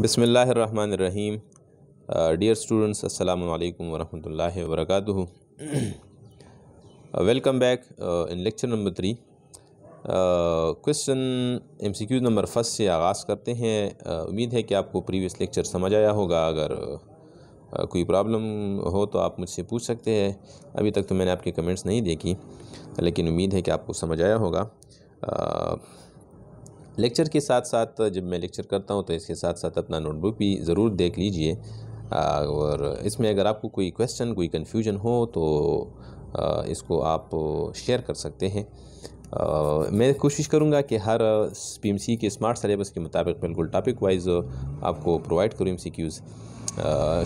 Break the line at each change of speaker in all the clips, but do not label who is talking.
रहीम dear students अल्लाम वालेकुम वरहमतुल्लाहि welcome back in lecture number three question MCQ number first से आगाज़ करते हैं uh, उम्मीद है कि आपको प्रीवियस लेक्चर समझ आया होगा अगर uh, कोई प्रॉब्लम हो तो आप मुझसे पूछ सकते हैं अभी तक तो मैंने आपके कमेंट्स नहीं देखी लेकिन उम्मीद है कि आपको समझ आया होगा uh, लेक्चर के साथ साथ जब मैं लेक्चर करता हूँ तो इसके साथ साथ अपना नोटबुक भी ज़रूर देख लीजिए और इसमें अगर आपको कोई क्वेश्चन कोई कन्फ्यूजन हो तो इसको आप शेयर कर सकते हैं मैं कोशिश करूँगा कि हर पी के स्मार्ट सलेबस के मुताबिक बिल्कुल टॉपिक वाइज आपको प्रोवाइड करूँ एम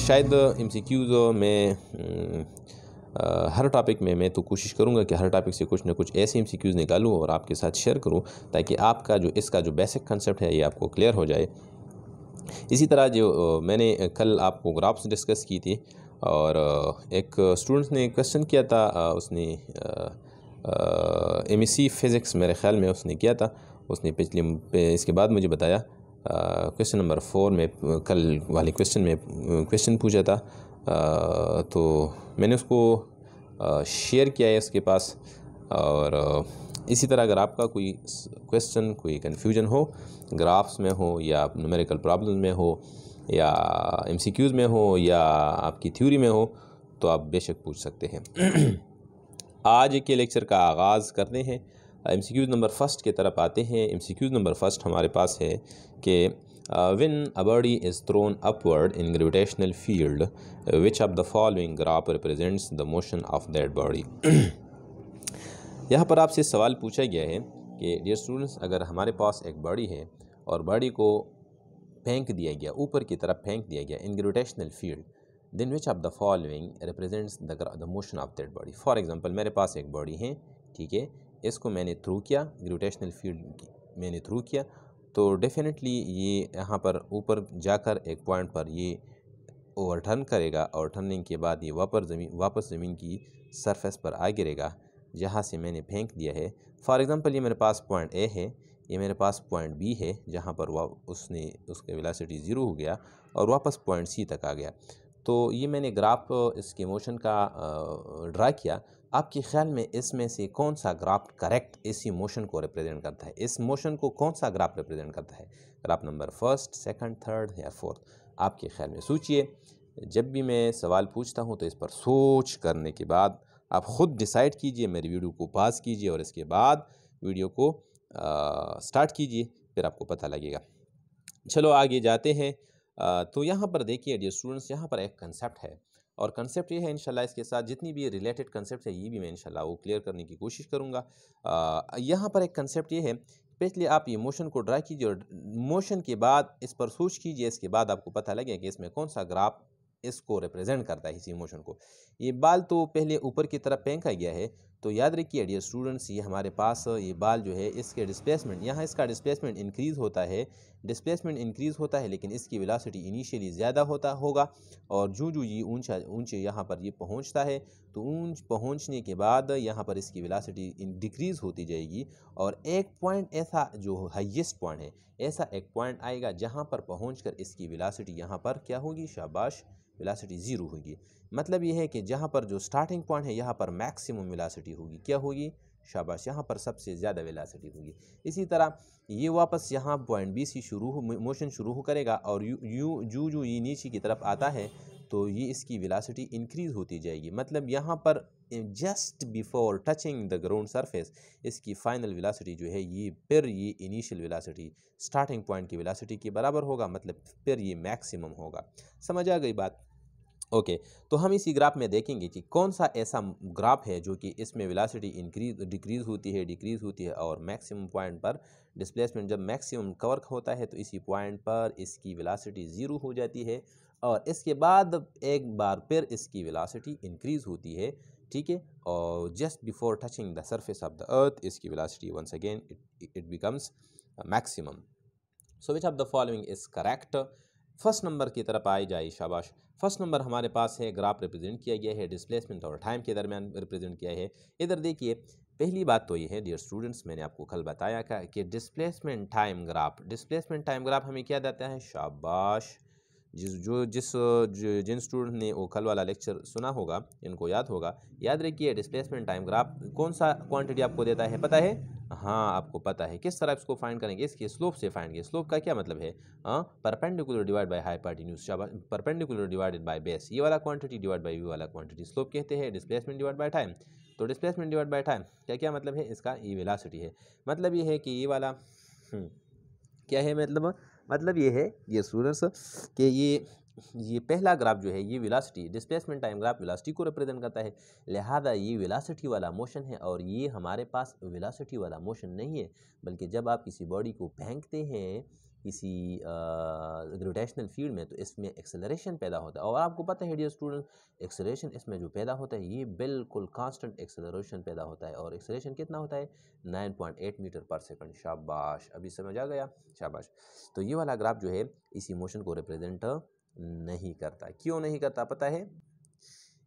शायद एम में हम्म, आ, हर टॉपिक में मैं तो कोशिश करूँगा कि हर टॉपिक से कुछ ना कुछ ऐसे एम सी क्यूज़ और आपके साथ शेयर करूँ ताकि आपका जो इसका जो बेसिक कंसेप्ट है ये आपको क्लियर हो जाए इसी तरह जो मैंने कल आपको ग्राफ्स डिस्कस की थी और एक स्टूडेंट ने क्वेश्चन किया था उसने एम सी फिज़िक्स मेरे ख्याल में उसने किया था उसने पिछले इसके बाद मुझे बताया क्वेश्चन नंबर फोर में कल वाले क्वेश्चन में क्वेश्चन पूछा था तो मैंने उसको शेयर किया है इसके पास और इसी तरह अगर आपका कोई क्वेश्चन कोई कन्फ्यूजन हो ग्राफ्स में हो या न्यूमेरिकल प्रॉब्लम में हो या एमसीक्यूज़ में हो या आपकी थ्योरी में हो तो आप बेशक पूछ सकते हैं आज के लेक्चर का आगाज़ करते हैं एमसीक्यूज़ नंबर फर्स्ट के तरफ आते हैं एमसीक्यूज़ नंबर फर्स्ट हमारे पास है कि Uh, when a body is thrown upward in gravitational field, uh, which of the following graph represents the motion of that body? यहाँ पर आपसे सवाल पूछा गया है कि डियर स्टूडेंट्स अगर हमारे पास एक बॉडी है और बॉडी को फेंक दिया गया ऊपर की तरफ फेंक दिया गया in gravitational field then which of the following represents the motion of that body for example मेरे पास एक बॉडी है ठीक है इसको मैंने थ्रू किया ग्रेविटेशनल फील्ड मैंने थ्रू किया तो डेफ़िनेटली ये यहाँ पर ऊपर जाकर एक पॉइंट पर ये ओवरटर्न करेगा और टर्निंग के बाद ये वापस ज़मीन वापस ज़मीन की सरफेस पर आ गिरेगा जहाँ से मैंने फेंक दिया है फॉर एग्ज़ाम्पल ये मेरे पास पॉइंट ए है ये मेरे पास पॉइंट बी है जहाँ पर वह उसने उसका विलासिटी ज़ीरो हो गया और वापस पॉइंट सी तक आ गया तो ये मैंने ग्राफ इसके मोशन का ड्रा किया आपके ख्याल में इसमें से कौन सा ग्राफ करेक्ट इसी मोशन को रिप्रेजेंट करता है इस मोशन को कौन सा ग्राफ रिप्रेजेंट करता है graph number first second third या फोर्थ आपके ख्याल में सोचिए जब भी मैं सवाल पूछता हूँ तो इस पर सोच करने के बाद आप ख़ुद डिसाइड कीजिए मेरी वीडियो को पास कीजिए और इसके बाद वीडियो को आ, स्टार्ट कीजिए फिर आपको पता लगेगा चलो आगे जाते हैं आ, तो यहाँ पर देखिए डियर स्टूडेंट्स यहाँ पर एक कंसेप्ट है और कंसेप्ट ये है इनशाला इसके साथ जितनी भी रिलेटेड कंसेप्ट है ये भी मैं इनशाला वो क्लियर करने की कोशिश करूँगा यहाँ पर एक कंसेप्ट ये है पिछले आप ये मोशन को ड्रा कीजिए और मोशन के बाद इस पर सोच कीजिए इसके बाद आपको पता लगे कि इसमें कौन सा ग्राफ इसको रिप्रेजेंट करता है इसी मोशन को ये बाल तो पहले ऊपर की तरफ फेंका गया है तो याद रखिए डियर स्टूडेंट्स ये हमारे पास ये बाल जो है इसके डिस्प्लेसमेंट यहाँ इसका डिस्प्लेसमेंट इंक्रीज़ होता है डिस्प्लेसमेंट इंक्रीज़ होता है लेकिन इसकी वेलोसिटी इनिशियली ज़्यादा होता होगा और जो जूँ ये ऊंचा ऊंचे यहाँ पर ये पहुँचता है तो ऊंच पहुँचने के बाद यहाँ पर इसकी विलासिटी डिक्रीज़ होती जाएगी और एक पॉइंट ऐसा जो हाइएस्ट पॉइंट है ऐसा एक पॉइंट आएगा जहाँ पर पहुँच इसकी विलासिटी यहाँ पर क्या होगी शाबाश विलासिटी ज़ीरो होगी मतलब ये है कि जहाँ पर जो स्टार्टिंग पॉइंट है यहाँ पर मैक्सिमम विलासिटी होगी क्या होगी शाबाश यहाँ पर सबसे ज़्यादा विलासिटी होगी इसी तरह ये वापस यहाँ पॉइंट बी सी शुरू हो मोशन शुरू हो करेगा और यू यू जू ये नीचे की तरफ आता है तो ये इसकी विलासिटी इंक्रीज़ होती जाएगी मतलब यहाँ पर just before touching the ground surface इसकी फाइनल विलासिटी जो है ये फिर ये इनिशियल विलासिटी स्टार्टिंग पॉइंट की विलासिटी के बराबर होगा मतलब फिर ये मैक्सिमम होगा समझ आ गई बात ओके okay, तो हम इसी ग्राफ में देखेंगे कि कौन सा ऐसा ग्राफ है जो कि इसमें वेलासिटी इंक्रीज डिक्रीज़ होती है डिक्रीज़ होती है और मैक्सिमम पॉइंट पर डिस्प्लेसमेंट जब मैक्सिमम कवर होता है तो इसी पॉइंट पर इसकी वेलासिटी ज़ीरो हो जाती है और इसके बाद एक बार फिर इसकी वेलासिटी इंक्रीज़ होती है ठीक है और just before touching the surface of the earth इसकी velocity once again it it becomes maximum so which of the following is correct first number की तरफ आई जाए शाबाश फर्स्ट नंबर हमारे पास है ग्राफ रिप्रेजेंट किया गया है डिस्प्लेसमेंट और टाइम के दरमियान रिप्रेजेंट किया है इधर देखिए पहली बात तो ये है डियर स्टूडेंट्स मैंने आपको कल बताया था कि displacement time graph displacement time graph हमें क्या देता है शाबाश जिस जो जिस जिन स्टूडेंट ने वो कल वाला लेक्चर सुना होगा इनको याद होगा याद रखिए डिस्प्लेसमेंट टाइम ग्राफ कौन सा क्वांटिटी आपको देता है पता है हाँ आपको पता है किस तरह इसको फाइंड करेंगे इसके स्लोप से फाइंड करेंगे स्लोप का क्या मतलब है perpendicular divide by hypotenuse perpendicular divided by base ये वाला क्वांटिटी डिवाइड बाय वी वाला क्वांटिटी स्लोप कहते हैं डिस्प्लेसमेंट डिवाइड बाय टाइम तो डिस्प्लेसमेंट डिवाइड बाय टाइम क्या क्या मतलब है इसका ई वेलासिटी है मतलब ये है कि ये वाला हम्म, क्या है मतलब मतलब ये है ये स्टूडेंट्स कि ये ये पहला ग्राफ जो है ये velocity displacement time graph velocity को रिप्रेजेंट करता है लिहाजा ये विलासिटी वाला मोशन है और ये हमारे पास विलासिटी वाला मोशन नहीं है बल्कि जब आप किसी बॉडी को फेंकते हैं किसी ग्रेविटेशनल फील्ड में तो इसमें एक्सेलरेशन पैदा होता है और आपको पता है डियर स्टूडेंट एक्सेलरेशन इसमें जो पैदा होता है ये बिल्कुल कांस्टेंट एक्सेलरेशन पैदा होता है और एक्सेलरेशन कितना होता है 9.8 मीटर पर सेकंड शाबाश अभी समझ आ गया शाबाश तो ये वाला ग्राफ जो है इसी मोशन को रिप्रेजेंट नहीं करता क्यों नहीं करता पता है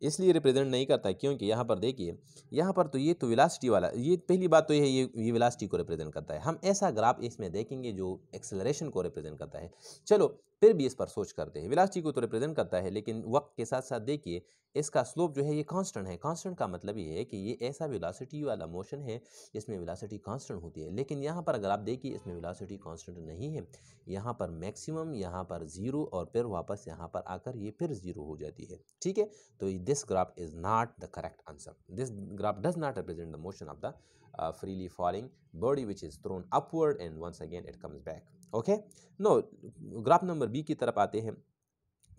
इसलिए रिप्रेजेंट नहीं करता क्योंकि यहाँ पर देखिए यहाँ पर तो ये तो विलासिटी वाला ये पहली बात तो ये ये ये विलासिटी को रिप्रेजेंट करता है हम ऐसा ग्राफ इसमें देखेंगे जो एक्सेलरेशन को रिप्रेजेंट करता है चलो फिर भी इस पर सोच करते हैं विलासिटी को तो रिप्रेजेंट करता है लेकिन वक्त के साथ साथ देखिए इसका स्लोप जो है ये कांस्टेंट है कांस्टेंट का मतलब ये है कि ये ऐसा विलासिटी वाला मोशन है जिसमें विलासिटी कांस्टेंट होती है लेकिन यहाँ पर अगर आप देखिए इसमें विलासिटी कांस्टेंट नहीं है यहाँ पर मैक्सिमम यहाँ पर ज़ीरो और फिर वापस यहाँ पर आकर ये फिर ज़ीरो हो जाती है ठीक है तो this graph is not the correct answer. This graph does not represent the motion of the uh, freely falling body which is thrown upward and once again it comes back. Okay. No, graph number B ki taraf aate hain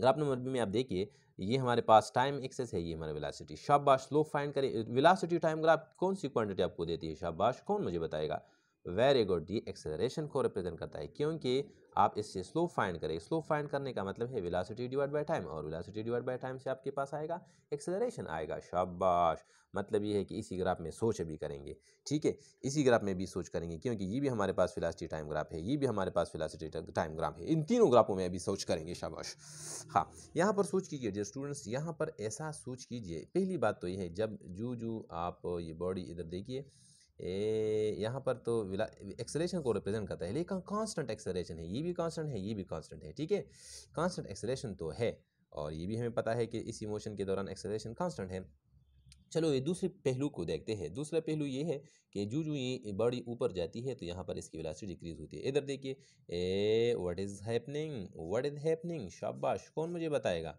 graph number B में आप देखिए ये हमारे पास time access है ये हमारा velocity शाबाश slope find करें विलासिटी टाइम ग्राफ कौन सी क्वांटिटी आपको देती है शाबाश कौन मुझे बताएगा वेरी गुड ये एक्सेलरेशन को रिप्रेजेंट करता है क्योंकि आप इससे स्लो फाइंड करें स्लो फाइंड करने का मतलब है विलासिटी डिवाइड बाई टाइम और विलासिटी डिवाइड बाई टाइम से आपके पास आएगा एक्सेलरेशन आएगा शाबाश मतलब ये है कि इसी ग्राफ में सोच भी करेंगे ठीक है इसी ग्राफ में भी सोच करेंगे क्योंकि ये भी हमारे पास फिलासिटी टाइम ग्राफ है ये भी हमारे पास फिलासिटी टाइम ग्राफ है इन तीनों ग्राफों में अभी सोच करेंगे शाबाश हाँ यहाँ पर सोच कीजिए स्टूडेंट्स यहाँ पर ऐसा सोच कीजिए पहली बात तो ये है जब जो जो आप ये बॉडी इधर देखिए ए यहाँ पर तो एक्सेलेशन को रिप्रेजेंट करता है लेकिन कांस्टेंट एक्सेलेशन है ये भी कांस्टेंट है ये भी कांस्टेंट है ठीक है कांस्टेंट एक्सेलेशन तो है और ये भी हमें पता है कि इस इमोशन के दौरान एक्सेलेशन कांस्टेंट है चलो ये दूसरे पहलू को देखते हैं दूसरा पहलू ये है कि जो जो ये बॉडी ऊपर जाती है तो यहाँ पर इसकी विलासिटी डिक्रीज होती है इधर देखिए ए what is happening what is happening शाबाश कौन मुझे बताएगा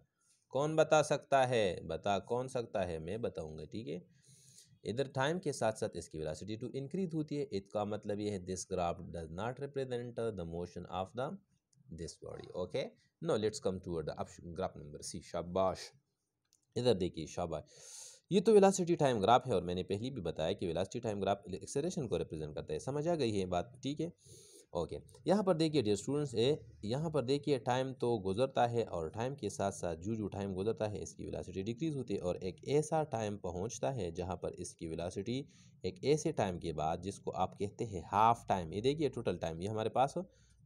कौन बता सकता है बता कौन सकता है मैं बताऊंगा ठीक है इधर टाइम के साथ साथ इसकी वेलासिटी टू इंक्रीज होती है इसका मतलब ये है this graph does not represent the motion of the this body okay no let's come to the graph number C शाबाश इधर देखिए शाबाश ये तो वेलासिटी टाइम ग्राफ है और मैंने पहले भी बताया कि वेलासिटी टाइम ग्राफ एक्सेलेशन को रिप्रेजेंट करता है समझ आ गई है बात ठीक है ओके यहाँ पर देखिए डे स्टूडेंट्स ए यहाँ पर देखिए टाइम तो गुजरता है और टाइम के साथ साथ जो जो टाइम गुजरता है इसकी विलासिटी डिक्रीज़ होती है और एक ऐसा टाइम पहुँचता है जहाँ पर इसकी विलासिटी एक ऐसे टाइम के बाद जिसको आप कहते हैं हाफ टाइम ये देखिए टोटल टाइम ये हमारे पास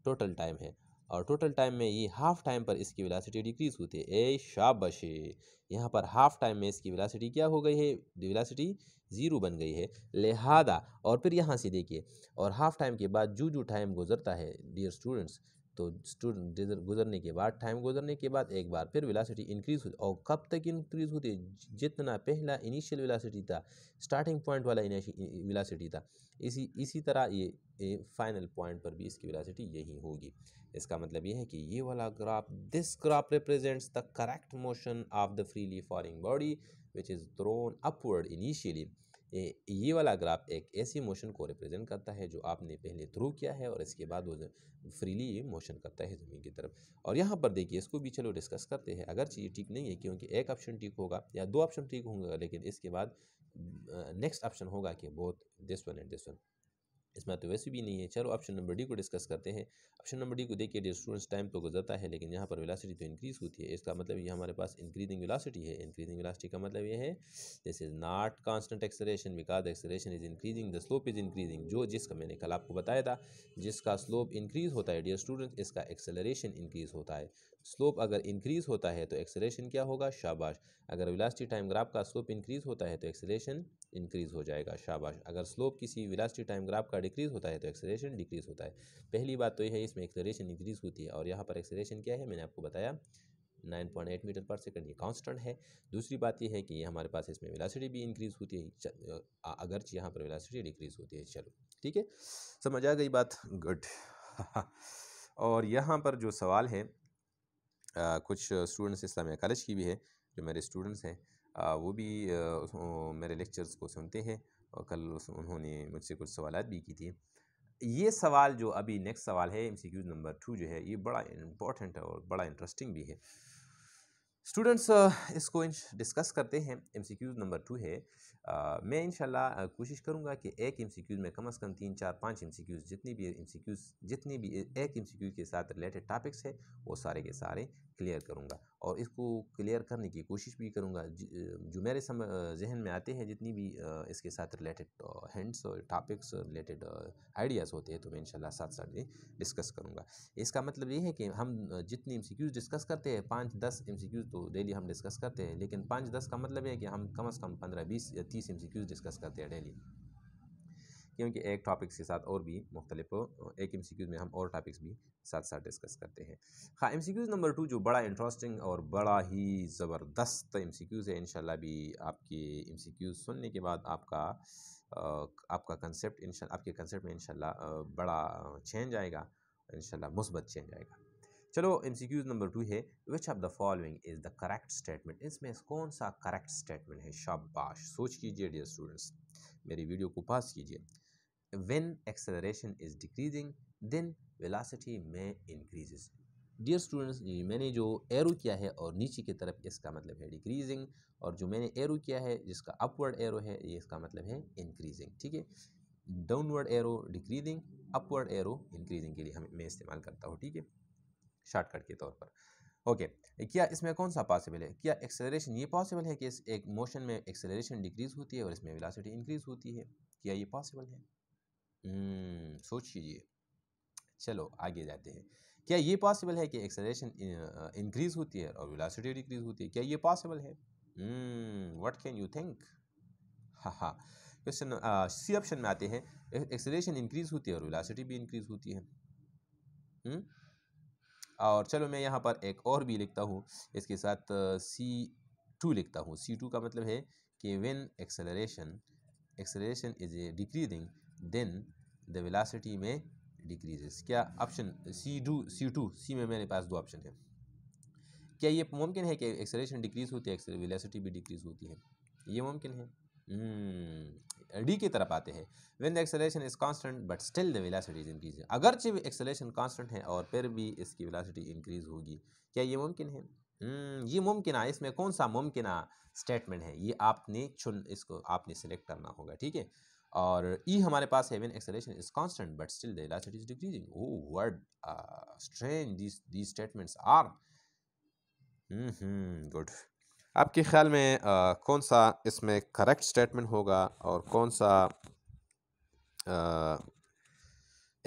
टोटल टाइम है और टोटल टाइम में ये हाफ टाइम पर इसकी विलासिटी डिक्रीज़ होती है ए शाबाश यहाँ पर हाफ टाइम में इसकी विलासिटी क्या हो गई है विलासिटी ज़ीरो बन गई है लिहाजा और फिर यहाँ से देखिए और हाफ़ टाइम के बाद जो जो टाइम गुजरता है डियर स्टूडेंट्स तो स्टूडेंट गुजरने के बाद टाइम गुजरने के बाद एक बार फिर वेलासिटी इंक्रीज़ होती और कब तक इंक्रीज़ होती जितना पहला इनिशियल वेलासिटी था स्टार्टिंग पॉइंट वाला वेलासिटी था इसी इसी तरह ये, फाइनल पॉइंट पर भी इसकी वेलासिटी यही होगी इसका मतलब ये है कि ये वाला graph this graph represents the correct motion of the freely falling body which is thrown upward initially ये वाला ग्राफ एक ऐसी मोशन को रिप्रेजेंट करता है जो आपने पहले थ्रू किया है और इसके बाद वो फ्रीली ये मोशन करता है ज़मीन की तरफ और यहाँ पर देखिए इसको भी चलो डिस्कस करते हैं अगर ये ठीक नहीं है क्योंकि एक ऑप्शन ठीक होगा या दो ऑप्शन ठीक होंगे लेकिन इसके बाद नेक्स्ट ऑप्शन होगा कि both this one and this one इसमें तो वैसे भी नहीं है चलो ऑप्शन नंबर डी को डिस्कस करते हैं ऑप्शन नंबर डी को देखिए डियर स्टूडेंट्स टाइम तो गुजरता है लेकिन यहाँ पर वेलासिटी तो इंक्रीज़ होती है इसका मतलब ये हमारे पास इंक्रीजिंग वेलासिटी है इंक्रीजिंग वेलासिटी का मतलब ये है this is not constant acceleration because acceleration is increasing the slope is increasing जो जिसका मैंने कल आपको बताया था जिसका स्लोप इंक्रीज़ होता है डियर स्टूडेंट्स इसका एक्सेलरेशन इंक्रीज़ होता है स्लोप अगर इंक्रीज़ होता है तो एक्सेलेशन क्या होगा शाबाश अगर विलासटी टाइम ग्राफ का स्लोप इंक्रीज़ होता है तो एक्सेलेशन इंक्रीज़ हो जाएगा शाबाश अगर स्लोप किसी विलासटी टाइम ग्राफ का डिक्रीज़ होता है तो एक्सेलेशन डिक्रीज़ होता है पहली बात तो यह है इसमें एक्सेलेशन इंक्रीज़ होती है और यहाँ पर एक्सेलेशन क्या है मैंने आपको बताया 9.8 मीटर पर सेकंड ये कांस्टेंट है दूसरी बात यह है कि हमारे पास इसमें वेलोसिटी भी इंक्रीज़ होती है अगर यहाँ पर वेलोसिटी डिक्रीज़ होती है चलो ठीक है समझ आ गई बात गुड और यहाँ पर जो सवाल है कुछ स्टूडेंट्स इस्लामिया कॉलेज की भी है जो मेरे स्टूडेंट्स हैं वो भी मेरे लेक्चर्स को सुनते हैं और कल उन्होंने मुझसे कुछ सवाल भी की थी ये सवाल जो अभी नेक्स्ट सवाल है एम नंबर टू जो है ये बड़ा इम्पॉर्टेंट और बड़ा इंटरेस्टिंग भी है स्टूडेंट्स इसको डिस्कस करते हैं एम नंबर टू है आ, मैं इन कोशिश करूँगा कि एक एम सी क्यूज़ में कम अज़ कम तीन चार पाँच एम सी क्यूज़ जितनी भी एम सी क्यूज़ जितनी भी एक एम सी के साथ रिलेटेड टॉपिक्स है वो सारे के सारे क्लियर करूँगा और इसको क्लियर करने की कोशिश भी करूँगा जो मेरे सम जहन में आते हैं जितनी भी इसके साथ रिलेटेड हैंड्स और टॉपिक्स रिलेटेड आइडियाज़ होते हैं तो मैं इनशाला साथ साथ में डिस्कस करूँगा इसका मतलब ये है कि हम जितनी एम सी क्यूज़ डिस्कस करते हैं पाँच दस एम सी क्यूज़ तो डेली हम डिस्कस करते हैं लेकिन पाँच दस का मतलब है कि हम कम अज़ कम पंद्रह बीस तीस एम डिस्कस करते हैं डेली क्योंकि एक टॉपिक्स के साथ और भी मुख्तलिफ एक एम में हम और टॉपिक्स भी साथ साथ डिस्कस करते हैं हाँ एम नंबर टू जो बड़ा इंटरेस्टिंग और बड़ा ही ज़बरदस्त एम है इन भी आपके एम सुनने के बाद आपका आपका कंसेप्ट आपके कंसेप्ट में इन बड़ा चेंज आएगा इन मुस्बत चेंज आएगा चलो M C Qs number two है which of the following is the correct statement इसमें कौन सा करेक्ट स्टेटमेंट है शाबाश सोच कीजिए डियर स्टूडेंट्स मेरी वीडियो को पास कीजिए when acceleration is decreasing then velocity में इंक्रीजेज डियर स्टूडेंट्स मैंने जो एरो किया है और नीचे की तरफ इसका मतलब है डिक्रीजिंग और जो मैंने एरो किया है जिसका अपवर्ड एरो है ये इसका मतलब है इंक्रीजिंग ठीक है downward arrow decreasing upward arrow increasing के लिए हम मैं इस्तेमाल करता हूँ ठीक है शॉर्टकट के तौर पर ओके क्या इसमें कौन सा पॉसिबल है क्या एक्सेलरेशन ये पॉसिबल है कि इस एक मोशन में एक्सेलरेशन डिक्रीज़ होती है और इसमें विलासिटी इंक्रीज़ होती है क्या ये पॉसिबल है hmm, सोच लीजिए चलो आगे जाते हैं क्या ये पॉसिबल है कि एक्सेलरेशन इंक्रीज़ होती है और विलासिटी डिक्रीज़ होती है क्या ये पॉसिबल है वट कैन यू थिंक हाँ हाँ क्वेश्चन सी ऑप्शन में आते हैं एक्सेलरेशन इंक्रीज़ होती है और विलासिटी भी इंक्रीज़ होती है hmm? और चलो मैं यहाँ पर एक और भी लिखता हूँ इसके साथ सी टू लिखता हूँ सी टू का मतलब है कि when acceleration acceleration is a decreasing then the velocity में डिक्रीजेस क्या option C to C to C में मेरे पास दो ऑप्शन है क्या ये मुमकिन है कि एक्सेलरेशन डिक्रीज़ होती है एक्सेल भी डिक्रीज़ होती है ये मुमकिन है डी हम्म, की तरफ आते हैं when the acceleration is constant but still the velocity is अगर अगरचे एक्सेलेशन कॉन्स्टेंट है और फिर भी इसकी विलासिटी इंक्रीज होगी क्या ये मुमकिन है हम्म, ये मुमकिन है इसमें कौन सा मुमकिन स्टेटमेंट है ये आपने चुन इसको आपने सेलेक्ट करना होगा ठीक है और ई e हमारे पास है when acceleration is constant but still velocity is decreasing oh word strange these statements are good आपके ख्याल में आ, कौन सा इसमें करेक्ट स्टेटमेंट होगा और कौन सा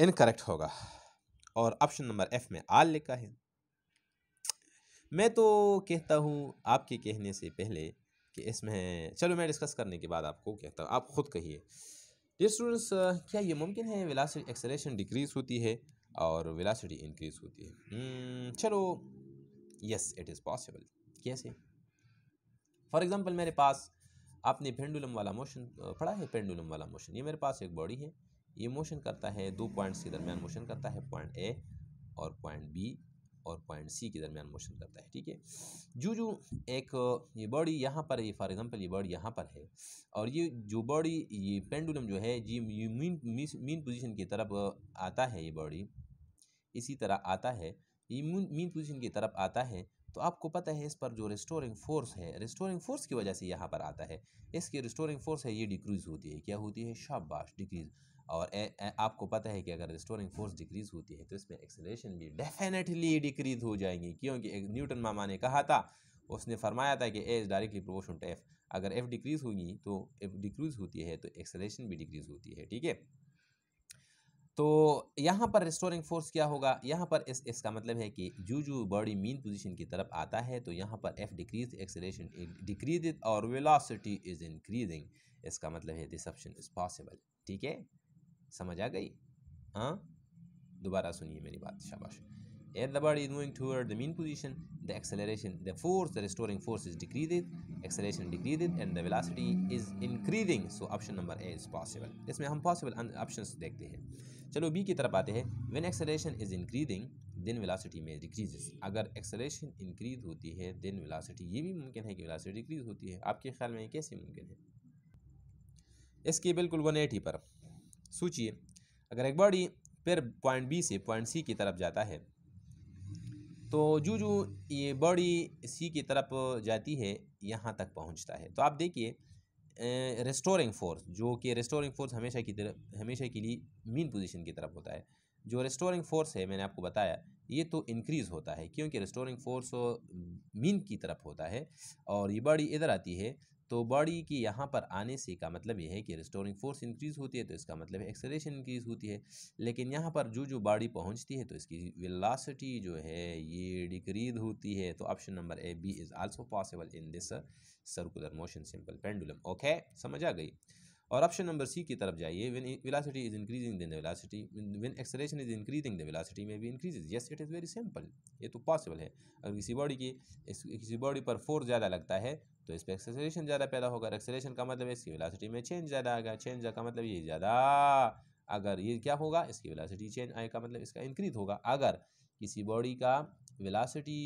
इनकरेक्ट होगा और ऑप्शन नंबर एफ में आल लिखा है मैं तो कहता हूँ आपके कहने से पहले कि इसमें चलो मैं डिस्कस करने के बाद आपको कहता हूँ आप ख़ुद कहिए डियर स्टूडेंट्स क्या ये मुमकिन है विलासिटी एक्सेलेशन डिक्रीज़ होती है और विलासिटी इंक्रीज़ होती है हम्म, चलो यस इट इज़ पॉसिबल कैसे फॉर एग्ज़ाम्पल मेरे पास आपने पेंडुलम वाला मोशन पढ़ा है पेंडुलम वाला मोशन ये मेरे पास एक बॉडी है ये मोशन करता है दो पॉइंट्स के दरमियान मोशन करता है पॉइंट ए और पॉइंट बी और पॉइंट सी के दरमियान मोशन करता है ठीक है जो जो एक ये बॉडी यहाँ पर है फॉर एग्जांपल ये बॉडी यहाँ पर है और ये जो बॉडी ये पेंडुलम जो है जी मीन मीन पोजीशन की तरफ आता है ये बॉडी इसी तरह आता है ये मीन पोजीशन की तरफ आता है तो आपको पता है इस पर जो रिस्टोरिंग फोर्स है रिस्टोरिंग फोर्स की वजह से यहाँ पर आता है इसकी रिस्टोरिंग फोर्स है ये डिक्रीज़ होती है क्या होती है शाबाश डिक्रीज़ और ए, ए, आपको पता है कि अगर रिस्टोरिंग फोर्स डिक्रीज़ होती है तो इसमें एक्सेलरेशन भी डेफिनेटली डिक्रीज़ हो जाएंगी क्योंकि न्यूटन मामा ने कहा था उसने फरमाया था कि A is directly proportional to F अगर एफ डिक्रीज़ होगी तो एफ डिक्रीज़ होती है तो एक्सेलेशन भी डिक्रीज़ होती है ठीक है तो यहाँ पर रिस्टोरिंग फोर्स क्या होगा यहाँ पर इस इसका मतलब है कि जू जू बॉडी मीन पोजीशन की तरफ आता है तो यहाँ पर एफ डिक्रीज एक्सेलेशन डिक्रीज और वेलोसिटी इज इंक्रीजिंग इसका मतलब है डिसप्शन इज पॉसिबल ठीक है समझ आ गई हाँ दोबारा सुनिए मेरी बात शाबाश As the body is moving toward the mean position, the acceleration, the force, the restoring force is decreased, acceleration decreased, and the velocity is increasing. So option number A is possible. इसमें हम possible options देखते हैं चलो B की तरफ आते हैं When acceleration is increasing, then velocity में decreases. अगर acceleration increase होती है then velocity ये भी मुमकिन है कि velocity decrease होती है आपके ख्याल में कैसे मुमकिन है इसके बिल्कुल 180 पर सोचिए अगर एक बॉडी फिर पॉइंट बी से पॉइंट सी की तरफ जाता है तो जो जो ये बॉडी सी की तरफ जाती है यहाँ तक पहुँचता है तो आप देखिए रेस्टोरिंग फोर्स जो कि रेस्टोरिंग फोर्स हमेशा की तरफ हमेशा के लिए मीन पोजीशन की तरफ होता है जो रेस्टोरिंग फोर्स है मैंने आपको बताया ये तो इंक्रीज़ होता है क्योंकि रेस्टोरिंग फोर्स मीन की तरफ होता है और ये बॉडी इधर आती है तो बॉडी की यहाँ पर आने से का मतलब यह है कि रिस्टोरिंग फोर्स इंक्रीज़ होती है तो इसका मतलब एक्सेलेशन इंक्रीज़ होती है लेकिन यहाँ पर जो जो बॉडी पहुँचती है तो इसकी विलासिटी जो है ये डिक्रीज होती है तो option number A B is also possible in this circular motion simple pendulum okay समझ आ गई और ऑप्शन नंबर सी की तरफ जाइए when velocity is increasing then the velocity when acceleration is increasing the velocity में भी increases yes it is very simple ये तो पॉसिबल है अगर किसी बॉडी की किसी बॉडी पर फोर्स ज़्यादा लगता है तो इस पर एक्सेलरेशन ज़्यादा पैदा होगा एक्सेलरेशन का मतलब इसकी वेलासिटी में चेंज ज़्यादा आएगा चेंज का मतलब ये ज़्यादा अगर ये क्या होगा इसकी वेलासिटी चेंज आएगा मतलब इसका इंक्रीज होगा अगर किसी बॉडी का विलासिटी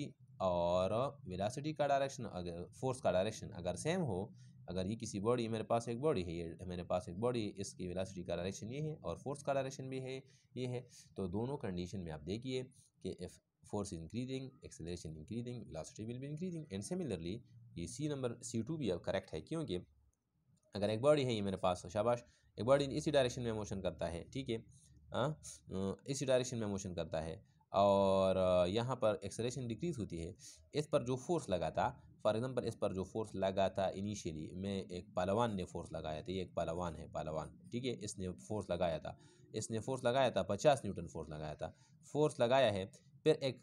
और विलासिटी का डायरेक्शन अगर फोर्स का डायरेक्शन अगर सेम हो अगर ये किसी बॉडी मेरे पास एक बॉडी है ये मेरे पास एक बॉडी इसकी वेलासिटी का डायरेक्शन ये है और फोर्स का डायरेक्शन भी है ये है तो दोनों कंडीशन में आप देखिए कि if force increasing acceleration increasing velocity will be increasing and similarly कि सी नंबर सी टू भी अब करेक्ट है क्योंकि अगर एक बॉडी है ये मेरे पास तो शाबाश एक बॉडी इसी डायरेक्शन में मोशन करता है ठीक है हाँ? इसी डायरेक्शन में मोशन करता है और यहाँ पर एक्सलेशन डिक्रीज होती है इस पर जो फोर्स लगा था फॉर एग्ज़ाम्पल इस पर जो फोर्स लगा था इनिशियली मैं एक पहलवान ने फोर्स लगाया था ये एक पहलवान है पहलवान ठीक है इसने फोर्स लगाया था इसने फोर्स लगाया था पचास न्यूटन फोर्स लगाया था फोर्स लगाया है फिर एक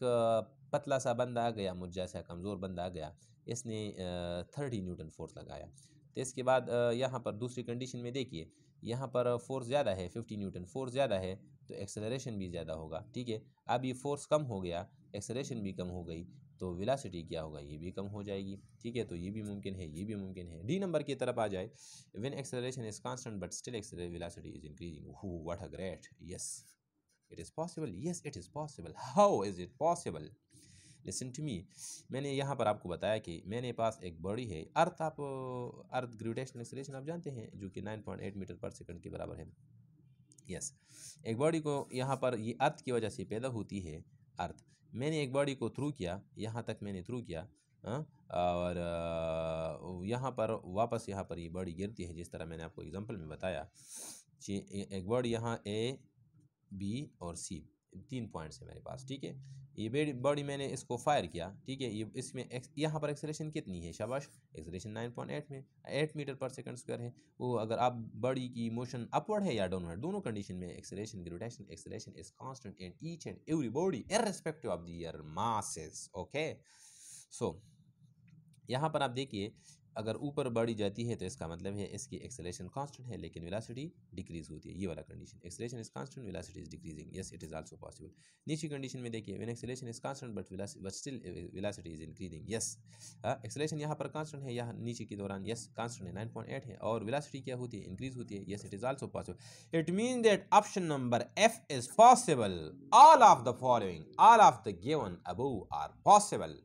पतला सा बंदा आ गया मुझ जैसा कमज़ोर बंदा आ गया इसने थर्टी न्यूटन फोर्स लगाया तो इसके बाद यहाँ पर दूसरी कंडीशन में देखिए यहाँ पर फोर्स ज़्यादा है फिफ्टी न्यूटन फोर्स ज़्यादा है तो एक्सेलरेशन भी ज़्यादा होगा ठीक है अब ये फोर्स कम हो गया एक्सेलरेशन भी कम हो गई तो विलासिटी क्या होगा ये भी कम हो जाएगी ठीक है तो ये भी मुमकिन है ये भी मुमकिन है डी नंबर की तरफ आ जाए when acceleration is constant but still accelerate is increasing huh what a great yes it is possible yes it is possible how is it possible listen to me मैंने यहाँ पर आपको बताया कि मेरे पास एक बॉडी है अर्थ आप अर्थ ग्रेविटेशन एक्सलेशन आप जानते हैं जो कि nine point eight meter per second के बराबर है यस yes. एक बॉडी को यहाँ पर ये अर्थ की वजह से पैदा होती है अर्थ मैंने एक बॉडी को थ्रू किया यहाँ तक मैंने थ्रू किया आ? हाँ, और यहाँ पर वापस यहाँ पर ये यह बॉडी गिरती है जिस तरह मैंने आपको एग्जांपल में बताया एक बॉडी यहाँ ए बी और सी तीन पॉइंट्स है मेरे पास ठीक है ये बेड बॉडी मैंने इसको फायर किया ठीक है ये इसमें यहाँ पर एक्सलेशन कितनी है शाबाश एक्सलेशन नाइन पॉइंट एट में eight meter per second square है वो अगर आप बॉडी की मोशन अपवर्ड है या डाउनवर्ड दोनों कंडीशन में acceleration gravitation acceleration is constant and each and every body irrespective of their masses okay so यहाँ पर आप देखिए अगर ऊपर बढ़ी जाती है तो इसका मतलब है इसकी एक्सेलेशन कांस्टेंट है लेकिन वेलासिटी डिक्रीज होती है ये वाला condition acceleration is constant velocity is decreasing yes it is also possible नीचे कंडीशन में देखिए when acceleration is constant but but still velocity is increasing yes acceleration यहाँ पर कांस्टेंट है यहाँ नीचे के दौरान यस कांस्टेंट है नाइन है और वेलासिटी क्या होती है इंक्रीज होती है yes it is also possible it mean that option number F is possible all of the following all of the given above are possible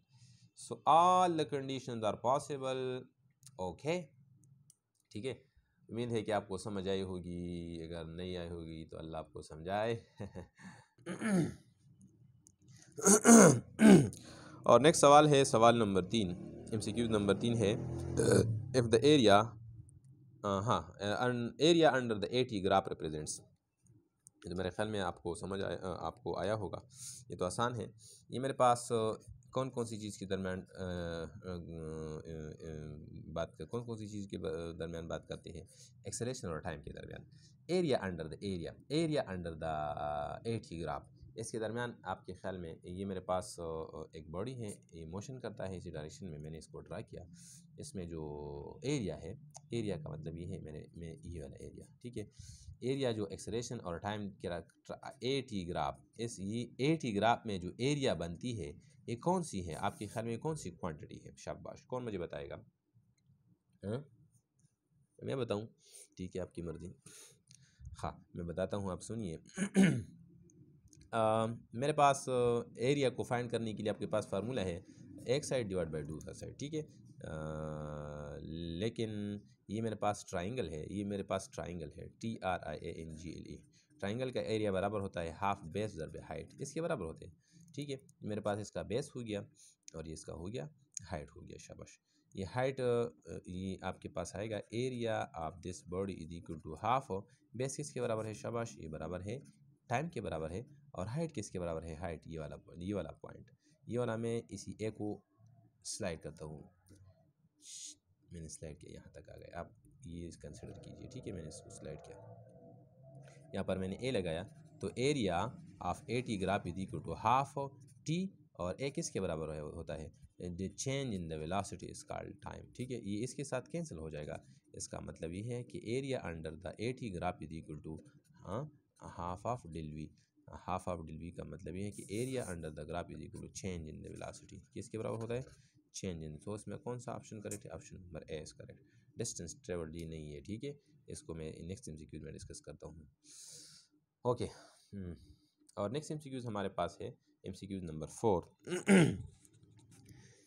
so all the conditions are possible okay ठीक है उम्मीद है कि आपको समझ आई होगी अगर नहीं आई होगी तो अल्लाह आपको समझाए और नेक्स्ट सवाल है सवाल नंबर तीन एम नंबर तीन है इफ़ द एरिया हाँ area under the A T graph represents तो मेरे ख्याल में आपको समझ आया आपको आया होगा ये तो आसान है ये मेरे पास कौन कौन सी चीज़ के दरमियान बात कौन कौन सी चीज़ के दरमियान बात करते हैं एक्सलेशन और टाइम के दरमियान area under the area area under the A T graph इसके दरमियान आपके ख्याल में ये मेरे पास एक बॉडी है ये मोशन करता है इसी डायरेक्शन में मैंने इसको ड्रा किया इसमें जो एरिया है एरिया का मतलब ये है मैंने मैं ये वाला एरिया ठीक है एरिया जो एक्सरेशन और टाइम ए टी ग्राफ इस ये ए टी ग्राफ में जो एरिया बनती है ये कौन सी है आपके ख्याल में कौन सी क्वांटिटी है शाबाश कौन मुझे बताएगा हाँ मैं बताऊँ ठीक है आपकी मर्ज़ी हाँ मैं बताता हूँ आप सुनिए मेरे पास एरिया को फाइंड करने के लिए आपके पास फार्मूला है एक साइड डिवाइड बाई दूसरा साइड ठीक है लेकिन ये मेरे पास ट्राइंगल है ये मेरे पास ट्राइंगल है T R I N G L E triangle का एरिया बराबर होता है हाफ बेस ज़रब हाइट इसके बराबर होते हैं ठीक है मेरे पास इसका बेस हो गया और ये इसका हो गया हाइट हो गया शाबाश ये हाइट ये आपके पास आएगा area of this body is equal to half हो बेस किसके बराबर है शाबाश ये बराबर है टाइम के बराबर है और हाइट किसके बराबर है हाइट ये वाला ये वाला पॉइंट ये वाला मैं इसी ए को स्लाइड करता हूँ मैंने स्लाइड किया यहाँ तक आ गए आप ये कंसिडर कीजिए ठीक है मैंने इसको स्लाइड किया यहाँ पर मैंने ए लगाया तो area of A T graph is equal to half T और ए किसके बराबर होता है the change in the velocity is called time ठीक है ये इसके साथ कैंसिल हो जाएगा इसका मतलब ये है कि area under the A T graph is equal to हाँ half of del half of del का मतलब ये है कि area under the graph is equal to change in the velocity किसके बराबर होता है चेंज इन सोर्स में कौन सा ऑप्शन करेक्ट है option number A is correct distance travel ये नहीं है ठीक है इसको मैं नेक्स्ट एम में डिस्कस करता हूँ ओके हम्म, और नेक्स्ट एम हमारे पास है M number four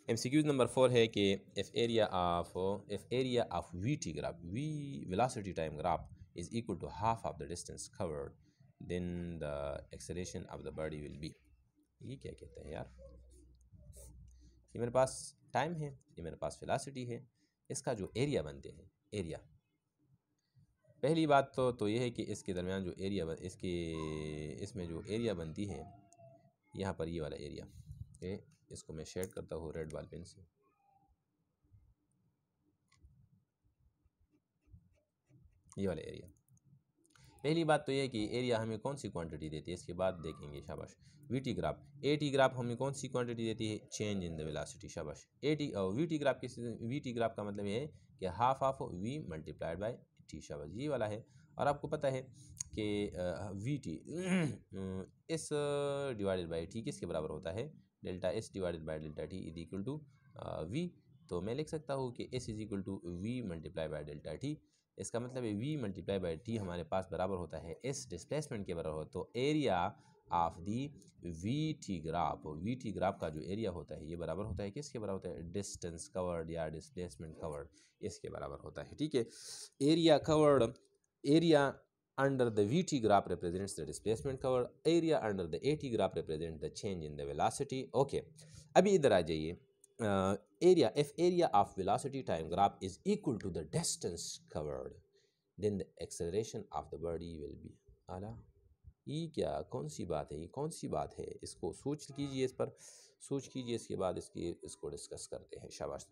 M number four है कि if area of if area of V T graph V velocity time graph is equal to half of the distance covered then the acceleration of the body will be ये क्या कहते हैं यार ये मेरे पास time है ये मेरे पास फिलासिटी है इसका जो एरिया बनते हैं एरिया पहली बात तो तो ये है कि इसके दरमियान जो एरिया बन, इसके इसमें जो एरिया बनती है यहाँ पर ये वाला एरिया ये इसको मैं शेड करता हूँ रेड बाल पेन से ये वाला एरिया पहली बात तो ये कि एरिया हमें कौन सी क्वांटिटी देती है इसके बाद देखेंगे शाबाश V T graph A T graph हमें कौन सी क्वांटिटी देती है चेंज इन द वेलासिटी शाबाश A T V T graph के वी टी ग्राफ का मतलब ये है कि half of V multiplied by T शाबाश ये वाला है और आपको पता है कि V T S divided by T किसके बराबर होता है delta S divided by delta T is equal to V तो मैं लिख सकता हूँ कि S is equal to V multiply by delta T इसका मतलब है वी मल्टीप्लाई बाई टी हमारे पास बराबर होता है एस डिस्प्लेसमेंट के बराबर हो तो area of the V T graph V T graph का जो एरिया होता है ये बराबर होता है किसके बराबर होता है डिस्टेंस कवर्ड या डिस्प्लेसमेंट कवर्ड इसके बराबर होता है ठीक है area covered area V T graph represents the displacement covered area under the A T graph represent the change in the velocity okay अभी इधर आ जाइए area area if area of velocity time graph is equal to the distance covered then the acceleration of the body will be आला ये क्या कौन सी बात है ये कौन सी बात है इसको सोच कीजिए इस पर सोच कीजिए इसके बाद इसकी इसको डिस्कस करते हैं शाबाश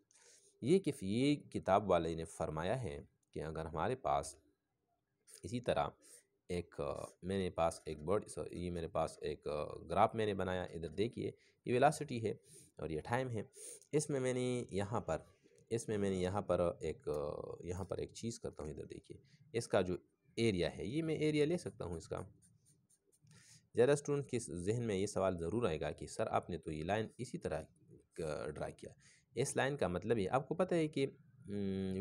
ये कि ये किताब वाले ने फरमाया है कि अगर हमारे पास इसी तरह एक मेरे पास एक बर्ड ये मेरे पास एक ग्राफ मैंने बनाया इधर देखिए ये वेलासिटी है और ये टाइम है इसमें मैंने यहाँ पर इसमें मैंने यहाँ पर एक यहाँ पर एक चीज़ करता हूँ इधर देखिए इसका जो एरिया है ये मैं एरिया ले सकता हूँ इसका ज़रा स्टूडेंट के जहन में ये सवाल ज़रूर आएगा कि सर आपने तो ये लाइन इसी तरह ड्रा किया इस लाइन का मतलब ये आपको पता है कि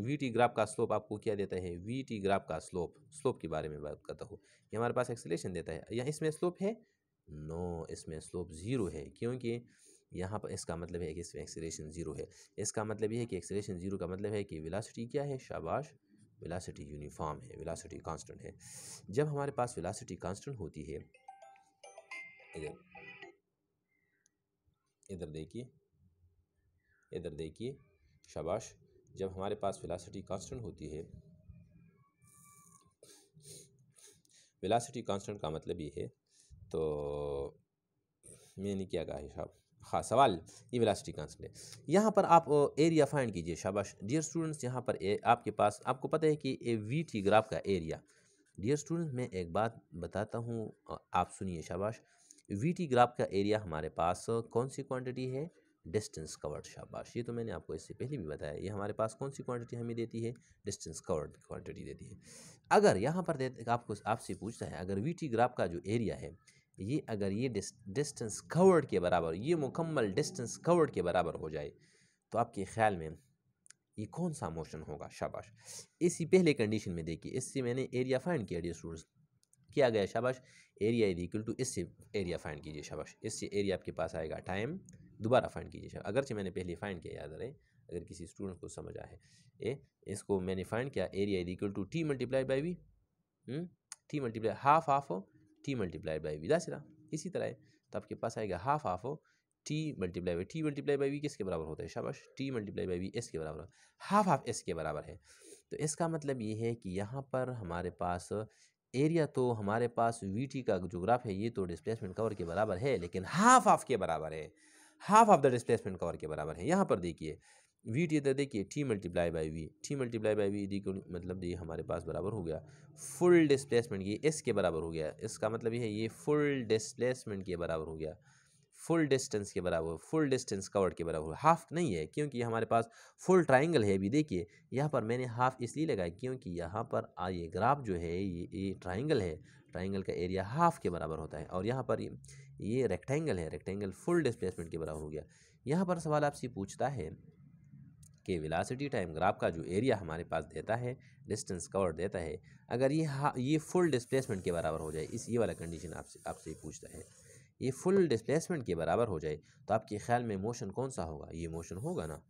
वी टी ग्राफ का स्लोप आपको क्या देता है वी टी ग्राफ का स्लोप स्लोप के बारे में बात करता हूँ ये हमारे पास एक्सलेशन देता है या इसमें स्लोप है नो इसमें स्लोप ज़ीरो है क्योंकि यहाँ पर इसका मतलब है कि इसमें एक्सलेशन ज़ीरो है इसका मतलब ये है कि एक्सलेशन ज़ीरो का मतलब है कि विलासिटी क्या है शाबाश विलासिटी यूनिफॉर्म है विलासिटी कांस्टेंट है जब हमारे पास विलासिटी कांस्टेंट होती है इधर इधर देखिए इधर देखिए शाबाश जब हमारे पास विलासिटी कांस्टेंट होती है विलासिटी कांस्टेंट का मतलब ये है तो मैंने क्या कहा है साहब हाँ सवाल ये वेलासिटी कांस्टेंट है यहाँ पर आप एरिया फाइंड कीजिए शाबाश डियर स्टूडेंट्स यहाँ पर ए, आपके पास आपको पता है कि ए वी टी ग्राफ का एरिया डियर स्टूडेंट्स मैं एक बात बताता हूँ आप सुनिए शाबाश वी टी ग्राफ का एरिया हमारे पास कौन सी क्वांटिटी है डिस्टेंस कवर्ड शाबाश ये तो मैंने आपको इससे पहले भी बताया ये हमारे पास कौन सी क्वांटिटी हमें देती है डिस्टेंस कवर्ड क्वांटिटी देती है अगर यहाँ पर देते आपको आपसे पूछता है अगर वी टी ग्राफ का जो एरिया है ये अगर ये डिस्टेंस कवर्ड के बराबर ये मुकम्मल डिस्टेंस कवर्ड के बराबर हो जाए तो आपके ख्याल में ये कौन सा मोशन होगा शाबाश इसी पहले कंडीशन में देखिए इससे मैंने एरिया फाइंड किया डी स्टूडेंट्स किया गया शाबाश एरिया इज इक्वल टू इससे एरिया फाइंड कीजिए शाबाश इससे एरिया आपके पास आएगा टाइम दोबारा फाइंड कीजिए अगरचे मैंने पहले फाइंड किया याद रहे अगर किसी स्टूडेंट को समझ आए ए इसको मैंने फाइंड किया area is equal to T multiply by V T multiply half half T multiply by V जाहिर इसी तरह है तो आपके पास आएगा हाफ हाफ हो T multiply by T multiply by V किसके बराबर होता है शाबाश T multiply by V S के बराबर हाफ हाफ एस के बराबर है तो इसका मतलब ये है कि यहाँ पर हमारे पास एरिया तो हमारे पास वी टी का जो ग्राफ है ये तो डिस्प्लेसमेंट कवर के बराबर है लेकिन हाफ हाफ के बराबर है half of the displacement cover के बराबर है यहाँ पर देखिए वी टी था देखिए T multiply by V T multiply by V D को मतलब ये हमारे पास बराबर हो गया फुल डिस्प्लेसमेंट ये एस के बराबर हो गया इसका मतलब ये है ये फुल डिस्प्लेसमेंट के बराबर हो गया फुल डिस्टेंस के बराबर फुल डिस्टेंस कवर्ड के बराबर हाफ नहीं है क्योंकि हमारे पास फुल ट्राइंगल है अभी देखिए यहाँ पर मैंने हाफ इसलिए लगाया क्योंकि यहाँ पर ये ग्राफ जो है ये ये ट्राइंगल है ट्राइंगल का एरिया हाफ के बराबर होता है और यहाँ पर ये, ये रेक्टेंगल है रेक्टेंगल फुल डिस्प्लेसमेंट के बराबर हो गया यहाँ पर सवाल आपसे पूछता है कि विलासिटी टाइम ग्राफ का जो एरिया हमारे पास देता है डिस्टेंस कवर देता है अगर ये हा ये फुल डिस्प्लेसमेंट के बराबर हो जाए इस ये वाला कंडीशन आपसे आपसे पूछता है ये फुल डिस्प्लेसमेंट के बराबर हो जाए तो आपके ख्याल में मोशन कौन सा होगा ये मोशन होगा ना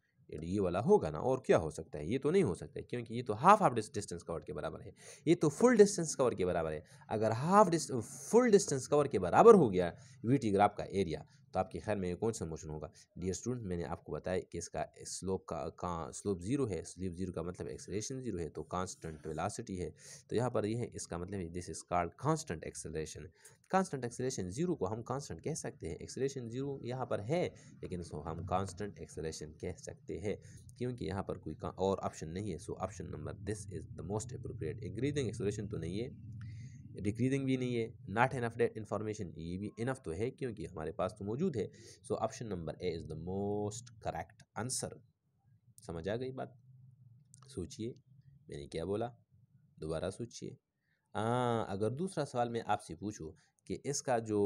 ये वाला होगा ना और क्या हो सकता है ये तो नहीं हो सकता है क्योंकि ये तो हाफ हाफ डिस्टेंस कवर के बराबर है ये तो फुल डिस्टेंस कवर के बराबर है अगर हाफ फुल डिस्टेंस कवर के बराबर हो गया वीटी ग्राफ का एरिया तो आपके ख्याल में कौन सा मोशन होगा डियर स्टूडेंट मैंने आपको बताया कि इसका स्लोप का, का स्लोप जीरो है स्लोप जीरो का मतलब एक्सेलरेशन जीरो है तो कांस्टेंट वेलासिटी है तो यहाँ पर ये यह है इसका मतलब this is called constant acceleration constant acceleration zero को हम कांस्टेंट कह सकते हैं एक्सेलरेशन जीरो यहाँ पर है लेकिन इसको हम कांस्टेंट एक्सेलरेशन कह सकते हैं क्योंकि यहाँ पर कोई और ऑप्शन नहीं है so option number this is the most appropriate increasing acceleration तो नहीं है डिक्रीजिंग भी नहीं है नॉट एन अपडेट इन्फॉर्मेशन ये भी इनफ तो है क्योंकि हमारे पास तो मौजूद है so option number A is the most correct answer समझ आ गई बात सोचिए मैंने क्या बोला दोबारा सोचिए हाँ अगर दूसरा सवाल मैं आपसे पूछूँ कि इसका जो